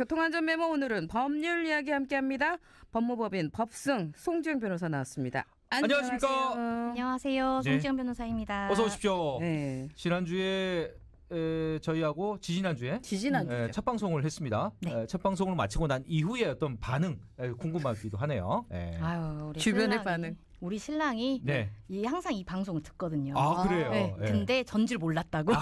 교통안전메모 오늘은 법률 이야기 함께합니다. 법무법인 법승 송지영 변호사 나왔습니다. 안녕하십니까. 안녕하세요. 네. 송지영 변호사입니다. 어서 오십시오. 네. 지난주에 에, 저희하고 지지난주에 지지난주 첫 방송을 했습니다. 네. 에, 첫 방송을 마치고 난 이후에 어떤 반응 에, 궁금하기도 하네요. 예. 아유, 우리 주변의 신랑이, 반응. 우리 신랑이 네. 이 항상 이 방송을 듣거든요. 아 그래요. 네. 네. 근데 전질 몰랐다고.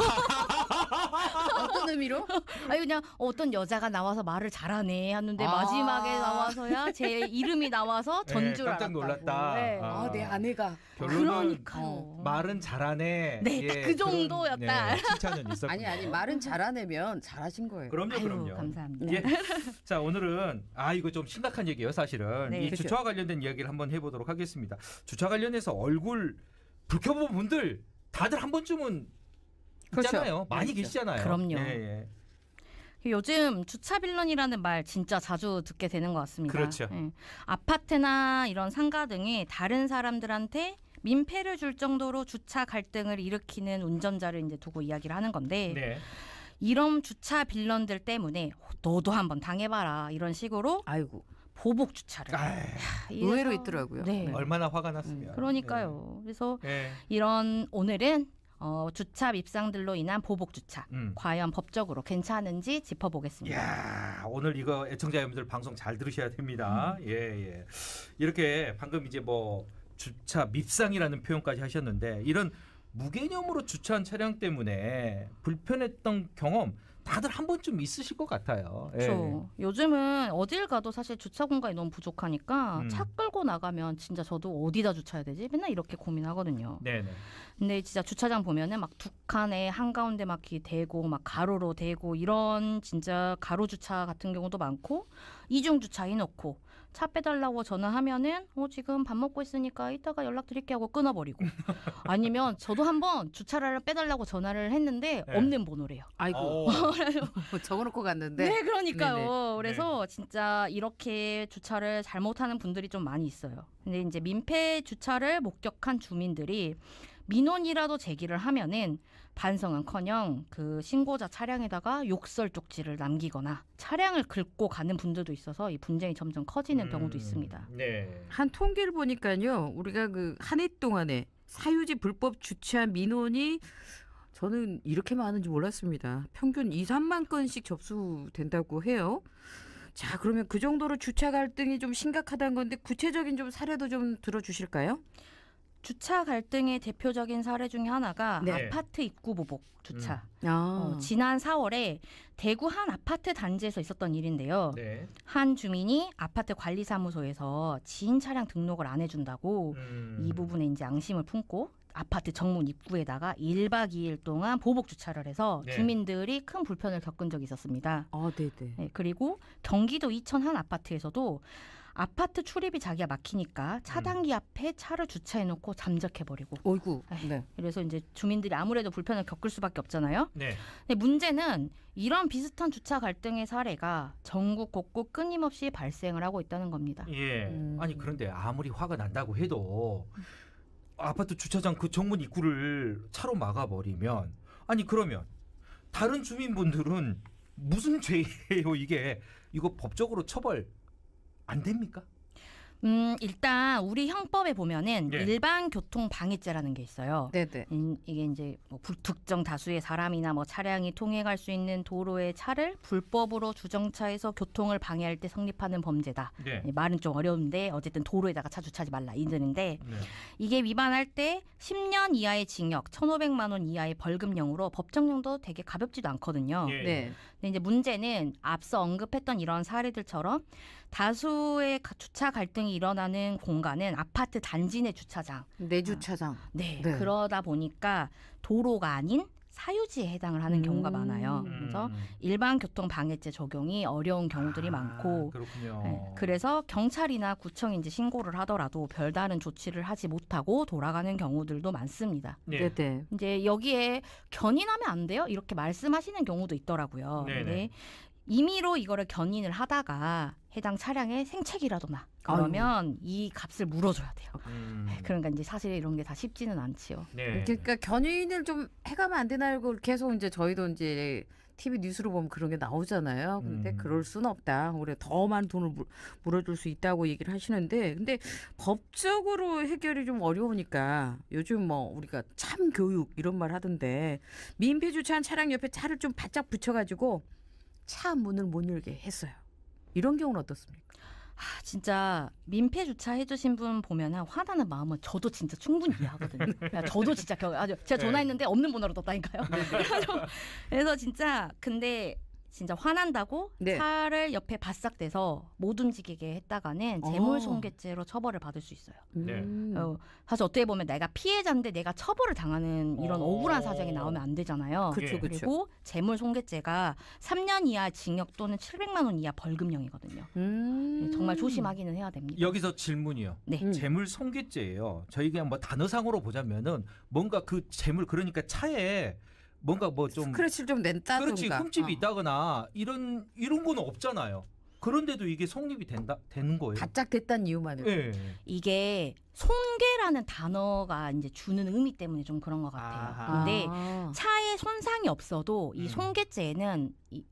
어떤 의미로? 아니 그냥 어떤 여자가 나와서 말을 잘하네 하는데 아. 마지막에 나와서야 제 이름이 나와서 전주 네, 깜짝 놀랐다. 네. 아, 아 내 아내가. 그러니까요. 어, 말은 잘하네. 네, 딱그 예, 정도였다. 네, 칭찬은 있었고. 아니 아니 말은 잘하네면 잘하신 거예요. 그럼요, 아유, 그럼요. 감사합니다. 예. 자, 오늘은 아 이거 좀 심각한 얘기예요, 사실은. 네. 이 그렇죠. 주차와 관련된 이야기를 한번 해보도록 하겠습니다. 주차 관련해서 얼굴 불켜본 분들 다들 한 번쯤은 그렇죠. 있잖아요. 그렇죠. 계시잖아요. 그럼요. 예, 예. 요즘 주차 빌런이라는 말 진짜 자주 듣게 되는 것 같습니다. 그렇죠. 예. 아파트나 이런 상가 등이 다른 사람들한테 민폐를 줄 정도로 주차 갈등을 일으키는 운전자를 이제 두고 이야기를 하는 건데 네. 이런 주차 빌런들 때문에 너도 한번 당해봐라 이런 식으로 아이고 보복 주차를 아 의외로 있더라고요. 네. 네. 얼마나 화가 났으면. 그러니까요. 네. 그래서 네. 이런 오늘은 어, 주차 입상들로 인한 보복 주차 음. 과연 법적으로 괜찮은지 짚어보겠습니다. 야, 오늘 이거 애청자 여러분들 방송 잘 들으셔야 됩니다. 음. 예, 예. 이렇게 방금 이제 뭐 주차 밉상이라는 표현까지 하셨는데 이런 무개념으로 주차한 차량 때문에 불편했던 경험 다들 한 번쯤 있으실 것 같아요. 예. 그렇죠. 예. 요즘은 어딜 가도 사실 주차 공간이 너무 부족하니까 음. 차 끌고 나가면 진짜 저도 어디다 주차해야 되지? 맨날 이렇게 고민하거든요. 네네. 근데 진짜 주차장 보면은 막두 북한의 한가운데 막히 대고 막 가로로 대고 이런 진짜 가로 주차 같은 경우도 많고 이중 주차 해놓고 차 빼달라고 전화하면은 어 지금 밥 먹고 있으니까 이따가 연락드릴게 하고 끊어버리고 아니면 저도 한번 주차를 빼달라고 전화를 했는데 네. 없는 번호래요. 아이고 어. 적어놓고 갔는데. 네 그러니까요. 네네. 네. 그래서 네. 진짜 이렇게 주차를 잘못하는 분들이 좀 많이 있어요. 근데 이제 민폐 주차를 목격한 주민들이 민원이라도 제기를 하면은 반성은커녕 그 신고자 차량에다가 욕설 쪽지를 남기거나 차량을 긁고 가는 분들도 있어서 이 분쟁이 점점 커지는 음, 경우도 있습니다. 네. 한 통계를 보니까요, 우리가 그한 해 동안에 사유지 불법 주차한 민원이 저는 이렇게 많은지 몰랐습니다. 평균 2, 3만 건씩 접수된다고 해요. 자, 그러면 그 정도로 주차 갈등이 좀 심각하다는 건데 구체적인 좀 사례도 좀 들어주실까요? 주차 갈등의 대표적인 사례 중에 하나가 네. 아파트 입구 보복 주차. 음. 아. 어, 지난 4월에 대구 한 아파트 단지에서 있었던 일인데요. 네. 한 주민이 아파트 관리사무소에서 지인 차량 등록을 안 해준다고 음. 이 부분에 이제 양심을 품고 아파트 정문 입구에다가 1박 2일 동안 보복 주차를 해서 네. 주민들이 큰 불편을 겪은 적이 있었습니다. 아, 네네. 네. 네, 그리고 경기도 이천 한 아파트에서도 아파트 출입이 자기가 막히니까 차단기 음. 앞에 차를 주차해놓고 잠적해버리고. 어이구. 네. 그래서 이제 주민들이 아무래도 불편을 겪을 수밖에 없잖아요. 네. 근데 문제는 이런 비슷한 주차 갈등의 사례가 전국 곳곳 끊임없이 발생을 하고 있다는 겁니다. 예. 음. 아니 그런데 아무리 화가 난다고 해도 아파트 주차장 그 정문 입구를 차로 막아버리면 아니 그러면 다른 주민분들은 무슨 죄예요 이게 이거 법적으로 처벌 안 됩니까? 음, 일단 우리 형법에 보면은 예. 일반 교통 방해죄라는 게 있어요. 네네. 음, 이게 이제 뭐 불특정 다수의 사람이나 뭐 차량이 통행할 수 있는 도로의 차를 불법으로 주정차해서 교통을 방해할 때 성립하는 범죄다. 예. 말은 좀 어려운데 어쨌든 도로에다가 차 주차하지 말라 이들인데 네. 이게 위반할 때 10년 이하의 징역, 1,500만 원 이하의 벌금형으로 법정형도 되게 가볍지도 않거든요. 예. 네. 근데 이제 문제는 앞서 언급했던 이런 사례들처럼 다수의 주차 갈등이 주차이 일어나는 공간은 아파트 단지 내 주차장. 내 네 아, 주차장. 아, 네. 네. 그러다 보니까 도로가 아닌 사유지에 해당을 하는 경우가 음. 많아요. 그래서 음. 일반 교통 방해죄 적용이 어려운 경우들이 아, 많고 그렇군요. 네, 그래서 경찰이나 구청에 이제 신고를 하더라도 별다른 조치를 하지 못하고 돌아가는 경우들도 많습니다. 네. 네. 네. 이제 여기에 견인하면 안 돼요. 이렇게 말씀하시는 경우도 있더라고요. 네. 네. 임의로 이거를 견인을 하다가 해당 차량의 생책이라도 나 그러면 이 값을 물어줘야 돼요. 음. 그러니까 이제 사실 이런 게 다 쉽지는 않지요. 네. 음, 그러니까 견인을 좀 해가면 안 되나 요고 계속 이제 저희도 이제 TV 뉴스로 보면 그런 게 나오잖아요. 근데 음. 그럴 수는 없다. 올해 더 많은 돈을 물, 물어줄 수 있다고 얘기를 하시는데, 근데 법적으로 해결이 좀 어려우니까 요즘 뭐 우리가 참 교육 이런 말 하던데 민폐 주차한 차량 옆에 차를 좀 바짝 붙여가지고 차 문을 못 열게 했어요. 이런 경우는 어떻습니까? 아, 진짜 민폐 주차 해주신 분보면 화나는 마음은 저도 진짜 충분히 이해하거든요. 네. 야, 저도 진짜 겨, 아주 제가 네. 전화했는데 없는 번호로 떴다니까요. 네. 그래서 진짜 근데 진짜 화난다고 네. 차를 옆에 바싹 대서 못 움직이게 했다가는 어. 재물손괴죄로 처벌을 받을 수 있어요. 음. 네. 어, 사실 어떻게 보면 내가 피해자인데 내가 처벌을 당하는 이런 어. 억울한 사정이 나오면 안 되잖아요. 그쵸, 예. 그쵸. 그리고 재물손괴죄가 3년 이하 징역 또는 700만 원 이하 벌금형이거든요. 네, 정말 조심하기는 해야 됩니다. 여기서 질문이요. 네. 음. 재물 손괴죄예요. 저희가 뭐 단어상으로 보자면은 뭔가 그 재물 그러니까 차에 뭔가 뭐좀 스크래치를 좀 낸다든가 그렇지 흠집이 어. 있다거나 이런 이런 거는 없잖아요. 그런데도 이게 성립이 된다 되는 거예요. 바짝 됐다는 이유만으로. 네. 이게 손괴라는 단어가 이제 주는 의미 때문에 좀 그런 것 같아요. 아하. 근데 아. 차에 손상이 없어도 이 음. 손괴죄는 이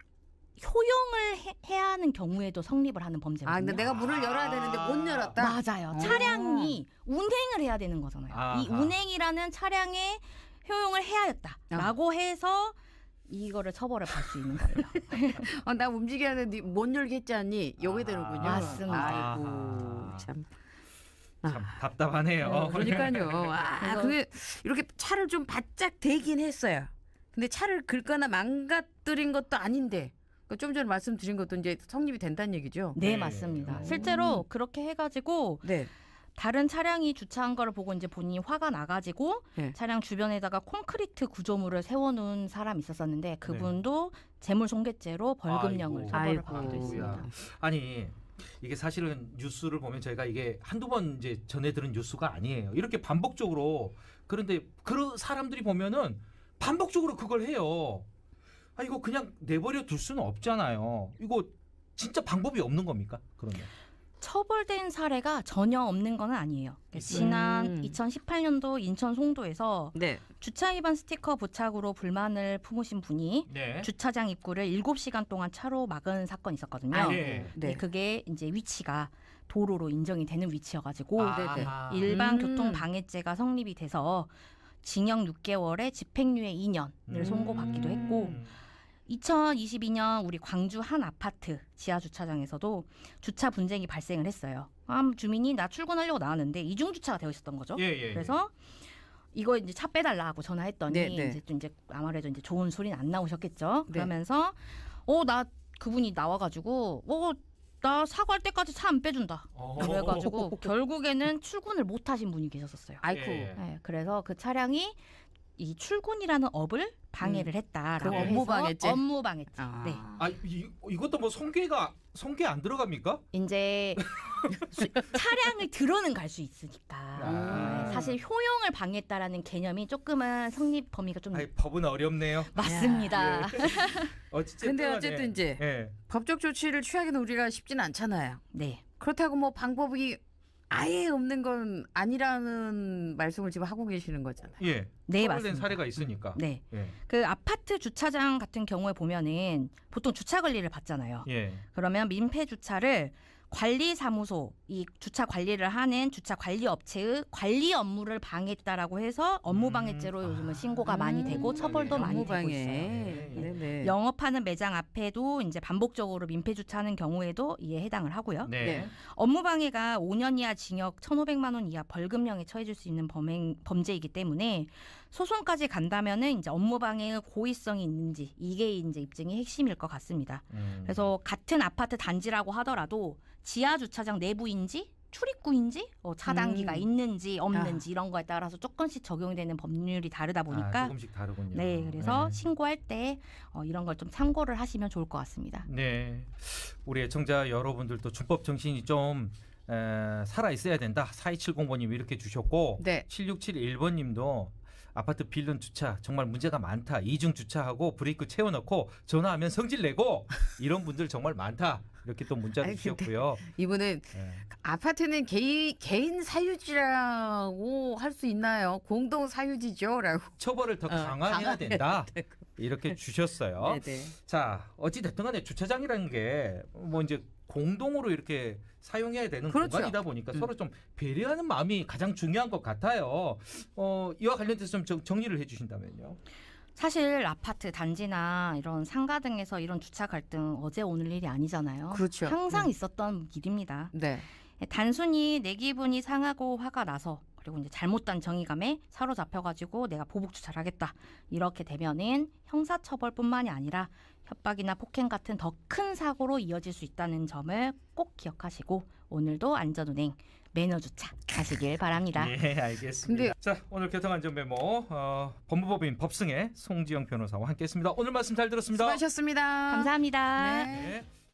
효용을 해, 해야 하는 경우에도 성립을 하는 범죄거든요. 아, 근데 내가 문을 열어야 되는데 못 아. 열었다. 맞아요. 어. 차량이 운행을 해야 되는 거잖아요. 아하. 이 운행이라는 차량의 효용을 해야 했다라고 아. 해서 이거를 처벌을 받을 수 있는 거예요. 어, 움직였는데 뭔 열기 지 않니? 여기 아, 되는군요. 맞습니다. 아이고 참. 참 아. 답답하네요. 어, 그러니까요. 아, 그게 이렇게 차를 좀 바짝 대긴 했어요. 근데 차를 긁거나 망가뜨린 것도 아닌데 그러니까 좀 전에 말씀드린 것도 이제 성립이 된다는 얘기죠. 네, 맞습니다. 네. 실제로 음. 그렇게 해가지고 네. 다른 차량이 주차한 걸 보고 이제 본인이 화가 나가지고 네. 차량 주변에다가 콘크리트 구조물을 세워놓은 사람 이 있었었는데 네. 그분도 재물손괴죄로 벌금형을 아이고. 처벌을 받기도 아이고야. 했습니다. 아니 이게 사실은 뉴스를 보면 저희가 이게 한두 번 이제 전해 들은 뉴스가 아니에요. 이렇게 반복적으로 그런데 그런 사람들이 보면은 반복적으로 그걸 해요. 아 이거 그냥 내버려 둘 수는 없잖아요. 이거 진짜 방법이 없는 겁니까? 그러면 처벌된 사례가 전혀 없는 건 아니에요. 그러니까 지난 음. 2018년도 인천 송도에서 네. 주차 위반 스티커 부착으로 불만을 품으신 분이 네. 주차장 입구를 7시간 동안 차로 막은 사건이 있었거든요. 아, 네. 네. 그게 이제 위치가 도로로 인정이 되는 위치여가지고 아, 아. 일반 음. 교통 방해죄가 성립이 돼서 징역 6개월에 집행유예 2년을 음. 선고받기도 했고 음. 2022년 우리 광주 한 아파트 지하 주차장에서도 주차 분쟁이 발생을 했어요. 아, 주민이 나 출근하려고 나왔는데 이중 주차가 되어 있었던 거죠. 예, 예, 예. 그래서 이거 이제 차 빼달라 고 전화했더니 네, 네. 이제 또 이제 아무래도 이제 좋은 소리는 안 나오셨겠죠. 네. 그러면서 어나 그분이 나와가지고 어. 나 사과할 때까지 차 안 빼준다. 어. 그래가지고 결국에는 출근을 못 하신 분이 계셨었어요. 아이쿠. 예. 네, 그래서 그 차량이 이 출근이라는 업을 방해를 음. 했다라고 그 업무 방해죄? 업무 방해죄. 아. 네. 아 이, 이것도 뭐 성계가 성계 안 들어갑니까? 이제 차량을 들어는 갈 수 있으니까 아. 네, 사실 효용을 방해했다라는 개념이 조금은 성립 범위가 좀 아이 법은 어렵네요. 맞습니다. 예. 어쨌든 근데 어쨌든 이제 예. 법적 조치를 취하기는 우리가 쉽진 않잖아요. 네. 그렇다고 뭐 방법이 아예 없는 건 아니라는 말씀을 지금 하고 계시는 거잖아요. 예. 네, 맞습니다. 사례가 있으니까. 네. 예. 그 아파트 주차장 같은 경우에 보면은 보통 주차 관리를 받잖아요. 예. 그러면 민폐 주차를 관리사무소 이 주차 관리를 하는 주차 관리 업체의 관리 업무를 방해했다라고 해서 업무 음. 방해죄로 요즘은 아. 신고가 많이 되고 음. 처벌도 많이 되고 있어요. 네. 네네. 영업하는 매장 앞에도 이제 반복적으로 민폐 주차하는 경우에도 이에 해당을 하고요. 네. 네. 업무 방해가 5년 이하 징역 1,500만 원 이하 벌금형에 처해질 수 있는 범행 범죄이기 때문에 소송까지 간다면은 이제 업무 방해의 고의성이 있는지 이게 이제 입증이 핵심일 것 같습니다. 음. 그래서 같은 아파트 단지라고 하더라도 지하 주차장 내부인지 출입구인지 어, 차단기가 음. 있는지 없는지 아. 이런 거에 따라서 조금씩 적용되는 법률이 다르다 아, 보니까 아, 조금씩 다르군요. 네, 그래서 네. 신고할 때 어, 이런 걸 좀 참고를 하시면 좋을 것 같습니다. 네, 우리 애청자 여러분들도 준법 정신이 좀 에, 살아 있어야 된다. 4270번님 이렇게 주셨고 네. 7671번님도 아파트 빌런 주차 정말 문제가 많다. 이중 주차하고 브레이크 채워넣고 전화하면 성질 내고 이런 분들 정말 많다. 이렇게 또 문자를 아니, 주셨고요. 이분은 네. 아파트는 개인, 개인 사유지라고 할 수 있나요? 공동 사유지죠라고. 처벌을 더 어, 강화해야 된다. 이렇게 주셨어요. 자, 어찌 됐든 간에 주차장이라는 게 뭐 이제 공동으로 이렇게 사용해야 되는 그렇죠. 공간이다 보니까 음. 서로 좀 배려하는 마음이 가장 중요한 것 같아요. 어, 이와 관련돼서 좀 정리를 해 주신다면요. 사실 아파트 단지나 이런 상가 등에서 이런 주차 갈등 어제 오늘 일이 아니잖아요. 그렇죠. 항상 음. 네. 있었던 일입니다. 네. 단순히 내 기분이 상하고 화가 나서 그리고 이제 잘못된 정의감에 사로잡혀가지고 내가 보복 주차를 하겠다 이렇게 되면은 형사처벌뿐만이 아니라 협박이나 폭행 같은 더 큰 사고로 이어질 수 있다는 점을 꼭 기억하시고 오늘도 안전운행 매너조차 가시길 바랍니다. 예, 알겠습니다. 근데- 자, 오늘 교통안전 메모 어, 법무법인 법승의 송지영 변호사와 함께했습니다. 오늘 말씀 잘 들었습니다. 수고하셨습니다. 감사합니다. 네. 네.